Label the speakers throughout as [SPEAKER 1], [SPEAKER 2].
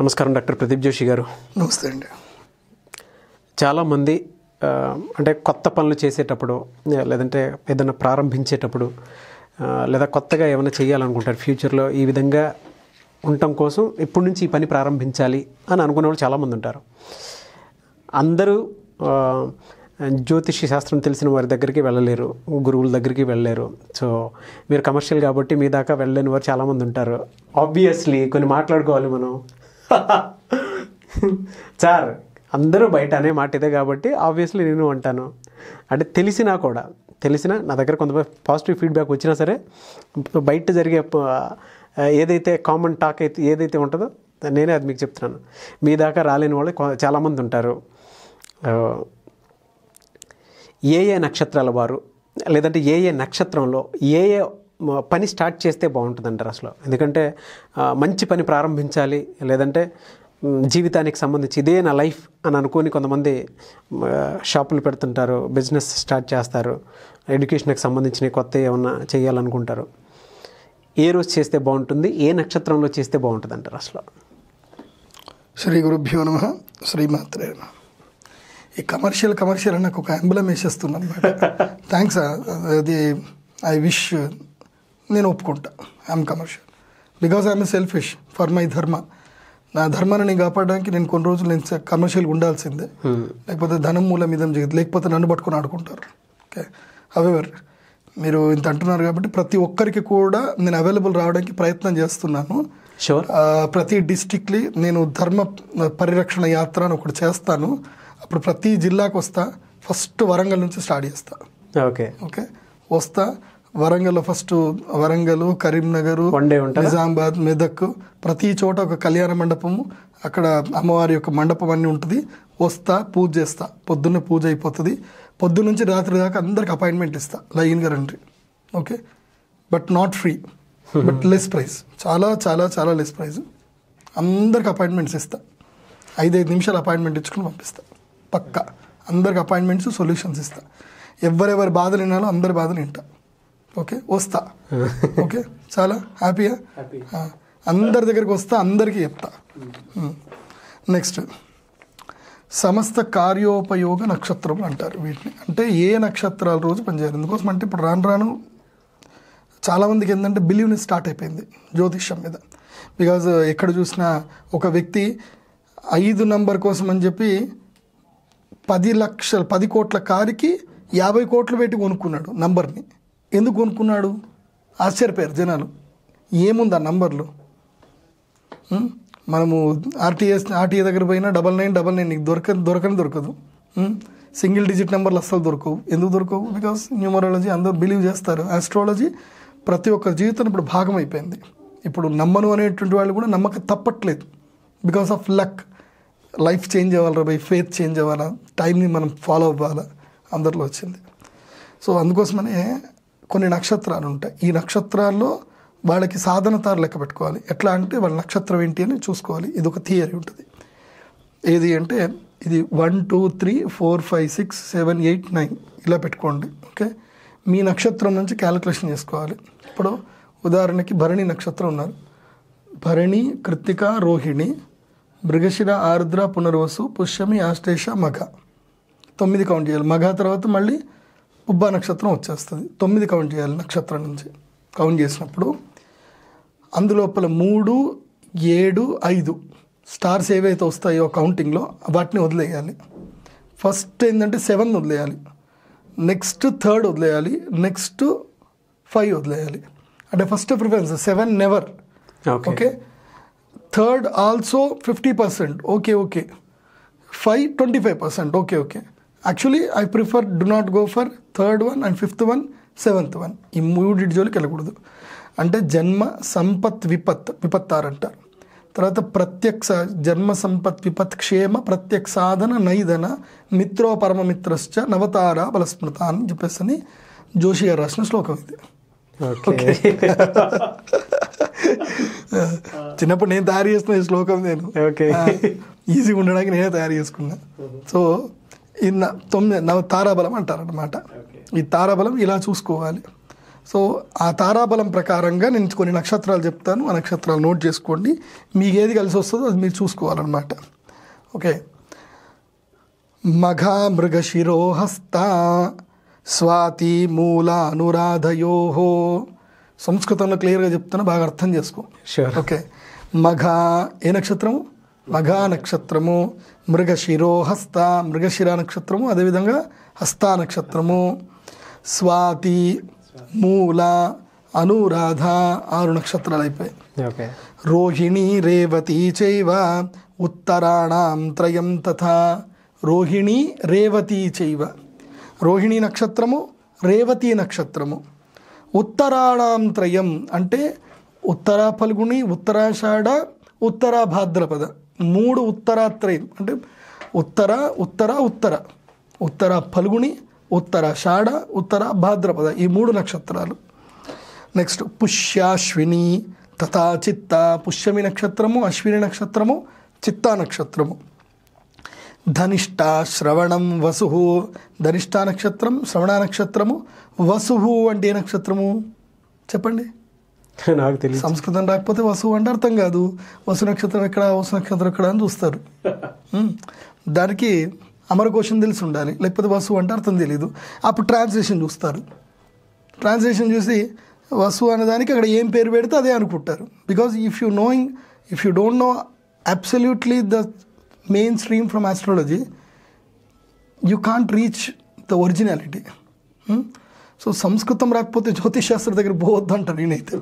[SPEAKER 1] నమస్కారం డాక్టర్ ప్రదీప్ జోషి గారు నమస్తే అండి చాలామంది అంటే కొత్త పనులు చేసేటప్పుడు లేదంటే ఏదైనా ప్రారంభించేటప్పుడు లేదా కొత్తగా ఏమైనా చేయాలనుకుంటారు ఫ్యూచర్లో ఈ విధంగా ఉండటం కోసం ఇప్పటి నుంచి ఈ పని ప్రారంభించాలి అని అనుకునే వాళ్ళు చాలామంది ఉంటారు అందరూ జ్యోతిష శాస్త్రం తెలిసిన వారి దగ్గరికి వెళ్ళలేరు గురువుల దగ్గరికి వెళ్ళలేరు సో మీరు కమర్షియల్ కాబట్టి మీ దాకా వెళ్ళలేని వారు చాలామంది ఉంటారు ఆబ్వియస్లీ కొన్ని మాట్లాడుకోవాలి మనం సార్ అందరూ బయట అనే మాట ఇదే కాబట్టి ఆబ్వియస్లీ నేను అంటాను అంటే తెలిసినా కూడా తెలిసినా నా దగ్గర కొంత పాజిటివ్ ఫీడ్బ్యాక్ వచ్చినా సరే బయట జరిగే ఏదైతే కామన్ టాక్ అయితే ఏదైతే ఉంటుందో నేనే అది మీకు చెప్తున్నాను మీ దాకా రాలేని వాళ్ళు చాలామంది ఉంటారు ఏ ఏ నక్షత్రాల వారు లేదంటే ఏ ఏ నక్షత్రంలో ఏ ఏ పని స్టార్ట్ చేస్తే బాగుంటుందంటారు అసలు ఎందుకంటే మంచి పని ప్రారంభించాలి లేదంటే జీవితానికి సంబంధించి ఇదే నా లైఫ్ అని అనుకుని కొంతమంది షాపులు పెడుతుంటారు బిజినెస్ స్టార్ట్ చేస్తారు ఎడ్యుకేషన్కి సంబంధించిన కొత్త ఏమన్నా చేయాలనుకుంటారు ఏ రోజు చేస్తే బాగుంటుంది ఏ నక్షత్రంలో చేస్తే బాగుంటుంది అంటారు అసలు
[SPEAKER 2] శ్రీ గురుభ్యో నమ శ్రీమాత్రే ఈ కమర్షియల్ కమర్షియల్ అని నాకు ఒక అంబులం వేసేస్తున్నాను థ్యాంక్స్ అది ఐ విష్ నేను ఒప్పుకుంటా I'm commercial because I'm selfish for my dharma నా ధర్మాన్ని నేను కాపాడడానికి నేను కొన్ని రోజులు నేను కమర్షియల్గా ఉండాల్సిందే hmm. లేకపోతే ధనం మూలం ఇదం చేయదు లేకపోతే నన్ను పట్టుకొని ఆడుకుంటారు ఓకే హవెవర్ మీరు ఇంత అంటున్నారు కాబట్టి ప్రతి ఒక్కరికి కూడా నేను అవైలబుల్ రావడానికి ప్రయత్నం చేస్తున్నాను షూర్ ప్రతి డిస్టిక్లీ నేను ధర్మ పరిరక్షణ యాత్ర అని ఒకటి చేస్తాను అప్పుడు ప్రతి జిల్లాకు వస్తా ఫస్ట్ వరంగల్ నుంచి స్టార్ట్ చేస్తా ఓకే ఓకే వస్తా వరంగల్ ఫస్ట్ వరంగల్ కరీంనగర్ నిజామాబాద్ మెదక్ ప్రతి చోట ఒక కళ్యాణ మండపము అక్కడ అమ్మవారి యొక్క మండపం అన్నీ ఉంటుంది వస్తా పూజ చేస్తా పొద్దున్న పూజ అయిపోతుంది పొద్దు నుంచి రాత్రి దాకా అందరికి అపాయింట్మెంట్ ఇస్తా లైన్గా రండి okay but not free but hmm. Less price చాలా చాలా చాలా లెస్ ప్రైస్ అందరికి అపాయింట్మెంట్స్ ఇస్తా ఐదైదు నిమిషాలు అపాయింట్మెంట్ ఇచ్చుకుని పంపిస్తా పక్కా అందరికి అపాయింట్మెంట్స్ సొల్యూషన్స్ ఇస్తా ఎవరెవరి బాధలు వినాలో అందరి బాధలు వింటా ఓకే వస్తా ఓకే చాలా హ్యాపీయా అందరి దగ్గరికి వస్తా అందరికీ చెప్తా నెక్స్ట్ hmm. hmm. సమస్త కార్యోపయోగ నక్షత్రములు అంటారు వీటిని అంటే ఏ నక్షత్రాల రోజు పనిచేయాలి ఎందుకోసం అంటే ఇప్పుడు రాను రాను చాలామందికి ఏంటంటే బిలీవ్ని స్టార్ట్ అయిపోయింది జ్యోతిష్యం మీద బికాజ్ uh, ఎక్కడ చూసినా ఒక వ్యక్తి ఐదు నంబర్ కోసం అని చెప్పి పది లక్షల పది కోట్ల కారుకి యాభై కోట్లు పెట్టి కొనుక్కున్నాడు నంబర్ని ఎందుకు కొనుక్కున్నాడు ఆశ్చర్యపోయారు జనాలు ఏముంది ఆ నంబర్లు మనము ఆర్టీఎస్ ఆర్టీఏ దగ్గర పోయినా డబల్ నైన్ డబల్ నైన్ నీకు దొరక దొరకని దొరకదు సింగిల్ డిజిట్ నెంబర్లు అస్సలు దొరకవు ఎందుకు దొరకవు బికాస్ న్యూమరాలజీ అందరూ బిలీవ్ చేస్తారు ఆస్ట్రాలజీ ప్రతి ఒక్క జీవితం ఇప్పుడు భాగం అయిపోయింది ఇప్పుడు నమ్మను అనేటువంటి వాళ్ళు కూడా నమ్మక తప్పట్లేదు because of luck life change అవ్వాలరా బై ఫేత్ చేంజ్ అవ్వాలా టైంని మనం ఫాలో అవ్వాలా అందరిలో వచ్చింది సో అందుకోసమనే కొన్ని నక్షత్రాలు ఉంటాయి ఈ నక్షత్రాల్లో వాళ్ళకి సాధనతారు లెక్క పెట్టుకోవాలి ఎట్లా అంటే వాళ్ళ నక్షత్రం ఏంటి అని చూసుకోవాలి ఇది ఒక థియరీ ఉంటుంది ఏది అంటే ఇది one two three four five six seven eight nine ఇలా పెట్టుకోండి ఓకే మీ నక్షత్రం నుంచి క్యాలిక్యులేషన్ చేసుకోవాలి ఇప్పుడు ఉదాహరణకి భరణి నక్షత్రం ఉన్నారు భరణి కృత్తిక రోహిణి మృగశిర ఆరుద్ర పునర్వసు పుష్యమి ఆశ్లేష మఘ తొమ్మిది కౌంట్ చేయాలి మఘ తర్వాత మళ్ళీ బుబ్బా నక్షత్రం వచ్చేస్తుంది తొమ్మిది కౌంట్ చేయాలి నక్షత్రం నుంచి కౌంట్ చేసినప్పుడు అందులోపల మూడు ఏడు ఐదు స్టార్స్ ఏవైతే వస్తాయో కౌంటింగ్లో వాటిని వదిలేయాలి ఫస్ట్ ఏంటంటే సెవెన్ వదిలేయాలి నెక్స్ట్ థర్డ్ వదిలేయాలి నెక్స్ట్ ఫైవ్ వదిలేయాలి అంటే first preference seven never okay third also fifty percent okay okay five twenty five percent okay okay actually I prefer do not go for third one and fifth one seventh one ఈ మూడింటి జోలికి వెళ్ళకూడదు అంటే జన్మ సంపత్ విపత్ విపత్తారు తర్వాత ప్రత్యక్ష జన్మ సంపత్ విపత్ క్షేమ ప్రత్యక్ష సాధన నైదన మిత్రో పరమమిత్రశ్చ నవతార బలస్మృత అని చెప్పేసి అని జోషి గారు రాసిన శ్లోకం ఇది ఓకే చిన్నప్పుడు నేను తయారు ఈ శ్లోకం నేను ఓకే ఈజీగా ఉండడానికి నేనే తయారు చేసుకున్నా సో ఈ తొమ్మిది తారాబలం అంటారనమాట ఈ తారాబలం ఇలా చూసుకోవాలి సో ఆ తారాబలం ప్రకారంగా నేను కొన్ని నక్షత్రాలు చెప్తాను ఆ నక్షత్రాలు నోట్ చేసుకోండి మీకు ఏది కలిసి వస్తుందో అది మీరు చూసుకోవాలన్నమాట ఓకే మఘ శిరోహస్త స్వాతి మూల అనురాధయో సంస్కృతంలో క్లియర్గా చెప్తాను బాగా అర్థం చేసుకో ఓకే మఘ ఏ నక్షత్రము మఘా నక్షత్రము మృగశిరో హస్త మృగశిర నక్షత్రము అదేవిధంగా హస్త నక్షత్రము స్వాతి మూల అనురాధ ఆరు నక్షత్రాలు అయిపోయాయి రోహిణి రేవతి చైవ ఉత్తరాణం త్రయం తథా రోహిణి రేవతి చైవ రోహిణి నక్షత్రము రేవతి నక్షత్రము ఉత్తరాణం త్రయం అంటే ఉత్తరా ఫల్గుణి ఉత్తరాషాఢ ఉత్తరా భాద్రపద మూడు ఉత్తరాత్రయం అంటే ఉత్తర ఉత్తర ఉత్తర ఉత్తర పలుగుని ఉత్తర షాడ ఉత్తర భాద్రపద ఈ మూడు నక్షత్రాలు నెక్స్ట్ పుష్యాశ్విని తథా చిత్త పుష్యమి నక్షత్రము అశ్విని నక్షత్రము చిత్తా నక్షత్రము ధనిష్ట శ్రవణం వసు ధనిష్ట నక్షత్రం శ్రవణ నక్షత్రము వసు అంటే నక్షత్రము చెప్పండి నాకు తెలియదు సంస్కృతం రాకపోతే వసు అంటే అర్థం కాదు వసు నక్షత్రం ఎక్కడ వసు నక్షత్రం ఎక్కడ అని చూస్తారు దానికి అమరకోశం తెలిసి ఉండాలి లేకపోతే వసు అంటే అర్థం తెలియదు అప్పుడు ట్రాన్స్లేషన్ చూస్తారు ట్రాన్స్లేషన్ చూసి వసు దానికి అక్కడ ఏం పేరు పెడితే అదే అనుకుంటారు because if you knowing if you don't know absolutely the main stream from astrology you can't reach the originality so సంస్కృతం రాకపోతే జ్యోతిషాస్త్ర దగ్గర పోవద్దు అంటారు నేనైతే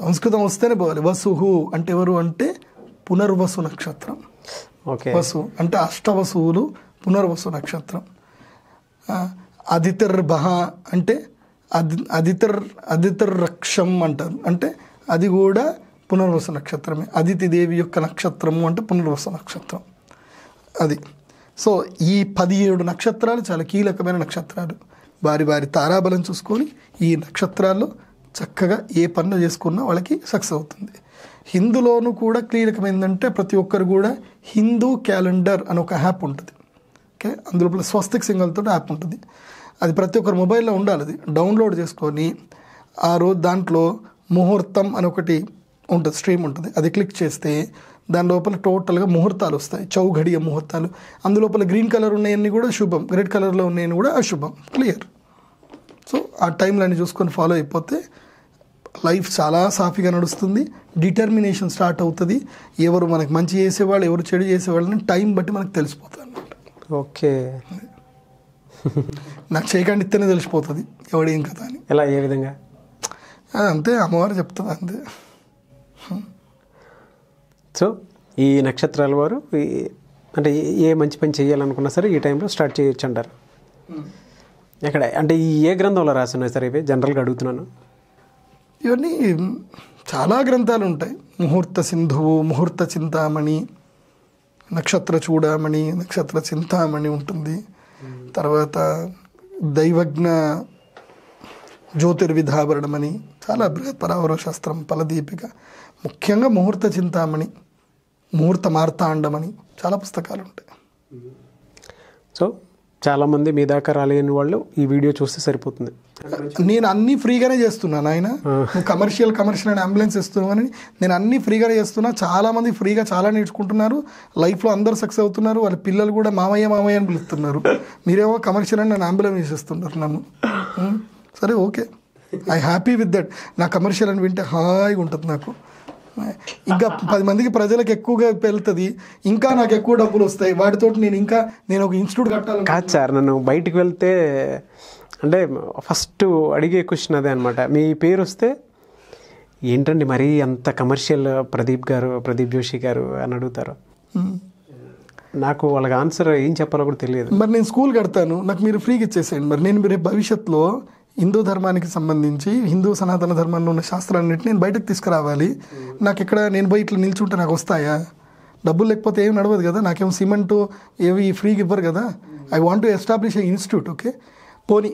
[SPEAKER 2] సంస్కృతం వస్తేనే పోవాలి వసుహు అంటే ఎవరు అంటే పునర్వసు నక్షత్రం ఓకే వసు అంటే అష్టవసువులు పునర్వసు నక్షత్రం అదితర్ బహ అంటే అది అదితర్ అదితర్ రక్షం అంటారు అంటే అది కూడా పునర్వసు నక్షత్రమే అదితి దేవి యొక్క నక్షత్రము అంటే పునర్వసు నక్షత్రం అది సో ఈ పదిహేడు నక్షత్రాలు చాలా కీలకమైన నక్షత్రాలు వారి వారి తారాబలం చూసుకొని ఈ నక్షత్రాల్లో చక్కగా ఏ పనులు చేసుకున్నా వాళ్ళకి సక్సెస్ అవుతుంది హిందులోనూ కూడా క్లీలకమైందంటే ప్రతి ఒక్కరు కూడా హిందూ క్యాలెండర్ అని ఒక యాప్ ఉంటుంది ఓకే అందులో స్వస్తిక్ సింగల్తో యాప్ ఉంటుంది అది ప్రతి ఒక్కరు మొబైల్లో ఉండాలి అది డౌన్లోడ్ చేసుకొని ఆ రోజు దాంట్లో ముహూర్తం అని ఒకటి ఉంటుంది స్ట్రీమ్ ఉంటుంది అది క్లిక్ చేస్తే దాని లోపల టోటల్గా ముహూర్తాలు వస్తాయి చౌఘడియ ముహూర్తాలు అందులోపల గ్రీన్ కలర్ ఉన్నాయన్నీ కూడా శుభం రెడ్ కలర్లో ఉన్నాయని కూడా అశుభం క్లియర్ సో ఆ టైంలో అన్నీ చూసుకొని ఫాలో అయిపోతే లైఫ్ చాలా సాఫీగా నడుస్తుంది డిటర్మినేషన్ స్టార్ట్ అవుతుంది ఎవరు మనకు మంచి చేసేవాళ్ళు ఎవరు చెడు చేసేవాళ్ళని టైం బట్టి మనకు తెలిసిపోతుంది అనమాట ఓకే నాకు చేయకండి ఇస్తేనే తెలిసిపోతుంది ఎవడేం కదా అని ఎలా ఏ విధంగా అంతే అమ్మవారు చెప్తుంది అంతే
[SPEAKER 1] సో ఈ నక్షత్రాల వారు అంటే ఏ మంచి పని చేయాలనుకున్నా సరే ఈ టైంలో స్టార్ట్ చేయొచ్చు అంటారు ఎక్కడ అంటే ఈ ఏ గ్రంథంలో రాసి ఉన్నాయి సార్ ఇవి జనరల్గా అడుగుతున్నాను
[SPEAKER 2] ఇవన్నీ చాలా గ్రంథాలు ఉంటాయి ముహూర్త సింధువు ముహూర్త చింతామణి నక్షత్ర చూడామణి నక్షత్ర చింతామణి ఉంటుంది తర్వాత దైవజ్ఞ జ్యోతిర్విధాభరణమని చాలా బృహత్ పరావర శాస్త్రం ఫలదీపిక ముఖ్యంగా ముహూర్త చింతామణి ముహూర్త మార్తాండమని చాలా పుస్తకాలు ఉంటాయి
[SPEAKER 1] సో చాలామంది మీ దాకా రాలేని వాళ్ళు ఈ వీడియో చూస్తే సరిపోతుంది
[SPEAKER 2] నేను అన్ని ఫ్రీగానే చేస్తున్నాను ఆయన కమర్షియల్ కమర్షియల్ అని అంబులెన్స్ ఇస్తున్నామని నేను అన్ని ఫ్రీగానే చేస్తున్నా చాలామంది ఫ్రీగా చాలా నేర్చుకుంటున్నారు లైఫ్లో అందరు సక్సెస్ అవుతున్నారు వాళ్ళ పిల్లలు కూడా మామయ్య మామయ్య అని పిలుస్తున్నారు మీరేమో కమర్షియల్ అని నేను అంబులెన్స్ ఇస్తున్నారు నన్ను సరే okay I happy with that నా కమర్షియల్ అని వింటే హాయిగా ఉంటుంది నాకు ఇంకా పది మందికి ప్రజలకు ఎక్కువగా వెళ్తుంది ఇంకా నాకు ఎక్కువ డబ్బులు వస్తాయి వాటితో నేను ఇంకా నేను ఒక ఇన్స్టిట్యూట్ కట్టాలి
[SPEAKER 1] కాదు సార్ నన్ను బయటికి వెళ్తే అంటే ఫస్ట్ అడిగే క్వశ్చన్ అదే అనమాట మీ పేరు వస్తే ఏంటండి మరీ అంత కమర్షియల్ ప్రదీప్ గారు ప్రదీప్ జోషి గారు అని అడుగుతారు నాకు వాళ్ళకి ఆన్సర్ ఏం చెప్పాలో కూడా తెలియదు
[SPEAKER 2] మరి నేను స్కూల్ కడతాను నాకు మీరు ఫ్రీగా ఇచ్చేసేయండి మరి నేను రేపు భవిష్యత్తులో హిందూ ధర్మానికి సంబంధించి హిందూ సనాతన ధర్మంలో ఉన్న శాస్త్రాలన్నింటినీ నేను బయటకు తీసుకురావాలి నాకు ఇక్కడ నేను పోయి ఇట్లా నిల్చుంటే నాకు వస్తాయా డబ్బులు లేకపోతే ఏం నడవదు కదా నాకేం సిమెంటు ఏవి ఫ్రీగా ఇవ్వరు కదా I want to establish a institute okay పోనీ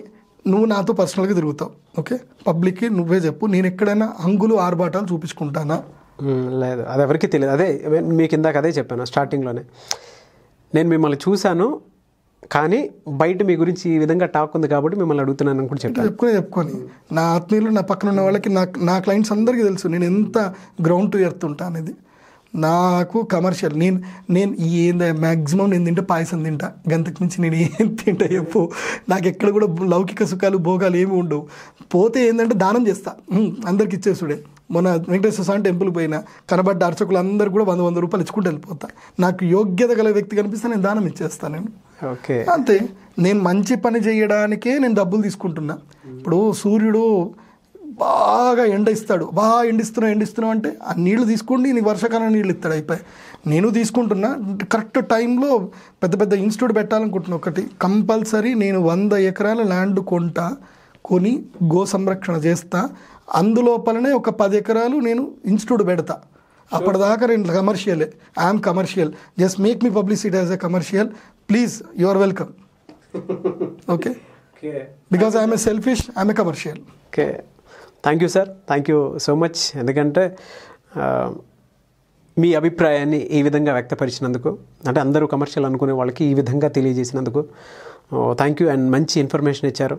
[SPEAKER 2] నువ్వు నాతో పర్సనల్గా తిరుగుతావు ఓకే పబ్లిక్కి నువ్వే చెప్పు నేను ఎక్కడైనా అంగులు ఆర్భాటాలు చూపించుకుంటానా
[SPEAKER 1] లేదు అది ఎవరికి తెలియదు అదే మీకు ఇందాక అదే చెప్పాను స్టార్టింగ్లోనే నేను మిమ్మల్ని చూశాను కానీ బయట మీ గురించి ఈ విధంగా టాక్ ఉంది కాబట్టి మిమ్మల్ని అడుగుతున్నాను అనుకుంటే చెప్తాను
[SPEAKER 2] చెప్పుకునే చెప్పుకొని నా ఆత్మీయులు నా పక్కన ఉన్న వాళ్ళకి నా నా క్లయింట్స్ అందరికీ తెలుసు నేను ఎంత గ్రౌండ్ టు ఎర్త్ ఉంటా అనేది నాకు కమర్షియల్ నేను నేను ఏంద మ్యాక్సిమం నేను తింటే పాయసం తింటా గంతకు మించి నేను ఏం తింటా చెప్పు నాకు ఎక్కడ కూడా లౌకిక సుఖాలు భోగాలు ఏమి ఉండవు పోతే ఏంటంటే దానం చేస్తా అందరికి ఇచ్చేసుడే మన వెంకటేశ్వర స్వామి టెంపుల్ పోయిన కనబడ్డ అర్చకులు అందరూ కూడా వంద వంద రూపాయలు ఇచ్చుకుంటూ వెళ్ళిపోతా నాకు యోగ్యత గల వ్యక్తి కనిపిస్తే నేను దానం ఇచ్చేస్తాను నేను ఓకే అంతే నేను మంచి పని చేయడానికే నేను డబ్బులు తీసుకుంటున్నా ఇప్పుడు సూర్యుడు బాగా ఎండ ఇస్తాడు బాగా ఎండిస్తున్నావు ఎండిస్తున్నావు అంటే ఆ నీళ్లు తీసుకోండి నీకు వర్షాకాలం నీళ్ళు ఇస్తాడు అయిపోయి నేను తీసుకుంటున్నా కరెక్ట్ టైంలో పెద్ద పెద్ద ఇన్స్టిట్యూట్ పెట్టాలనుకుంటున్నా ఒకటి కంపల్సరీ నేను వంద ఎకరాల ల్యాండ్ కొంటా కొని గో సంరక్షణ చేస్తా అందులోపలనే ఒక పది ఎకరాలు నేను ఇన్స్టిట్యూట్ పెడతా అప్పటిదాకా నేను కమర్షియలే I'm commercial just make me publicity as a commercial please you are welcome okay because I'm a selfish I'm a commercial
[SPEAKER 1] okay thank you sir thank you so much ఎందుకంటే మీ అభిప్రాయాన్ని ఈ విధంగా వ్యక్తపరిచినందుకు అంటే అందరూ కమర్షియల్ అనుకునే వాళ్ళకి ఈ విధంగా తెలియజేసినందుకు థ్యాంక్ యూ అండ్ మంచి ఇన్ఫర్మేషన్ ఇచ్చారు